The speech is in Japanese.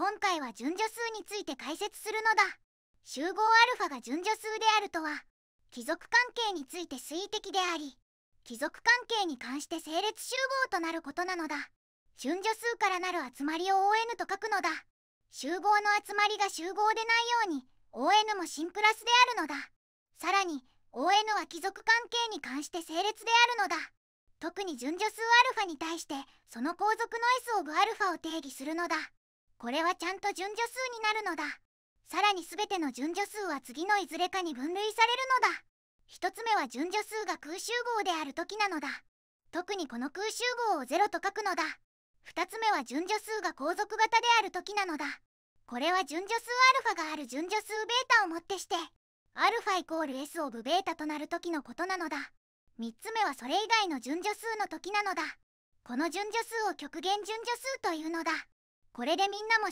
今回は順序数について解説するのだ集合アルファが順序数であるとは貴族関係について推的であり貴族関係に関して整列集合となることなのだ順序数からなる集まりを ON と書くのだ集合の集まりが集合でないように ON も新プラスであるのださらに ON は貴族関係に関して整列であるのだ特に順序数 α に対してその後続の S をグ α を定義するのだこれはちゃんと順序数になるのださらに全ての順序数は次のいずれかに分類されるのだ1つ目は順序数が空集合である時なのだ特にこの空集合を0と書くのだ2つ目は順序数が後続型である時なのだこれは順序数アルファがある順序数ベータをもってしてアルファイコール S オブベータとなる時のことなのだ3つ目はそれ以外の順序数の時なのだこの順序数を極限順序数というのだこれでみんなも